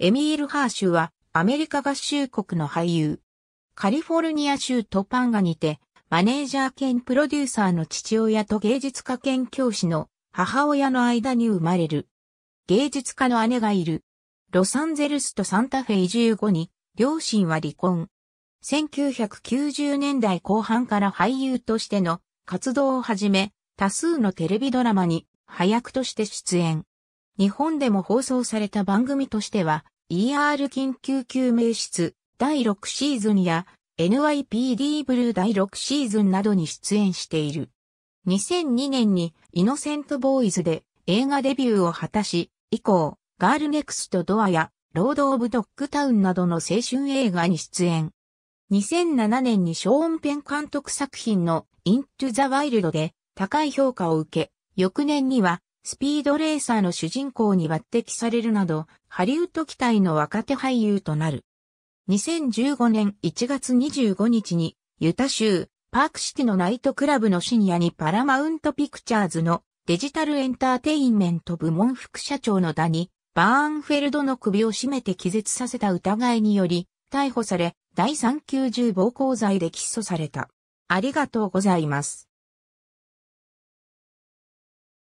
エミール・ハーシュはアメリカ合衆国の俳優。カリフォルニア州トパンガにてマネージャー兼プロデューサーの父親と芸術家兼教師の母親の間に生まれる。芸術家の姉がいる。ロサンゼルスとサンタフェ移住後に両親は離婚。1990年代後半から俳優としての活動をはじめ、多数のテレビドラマに、配役として出演。日本でも放送された番組としては、ER 緊急救命室第6シーズンや NYPD ブルー第6シーズンなどに出演している。2002年にイノセントボーイズで映画デビューを果たし、以降、ガールネクストドアやロード・オブ・ドッグタウンなどの青春映画に出演。2007年にショーン・ペン監督作品のイントゥ・ザ・ワイルドで高い評価を受け、翌年にはスピードレーサーの主人公に抜擢されるなど、ハリウッド期待の若手俳優となる。2015年1月25日に、ユタ州、パークシティのナイトクラブの深夜にパラマウントピクチャーズのデジタルエンターテインメント部門副社長のダニ、バーンフェルドの首を絞めて気絶させた疑いにより、逮捕され、第3 9 0暴行罪で起訴された。ありがとうございます。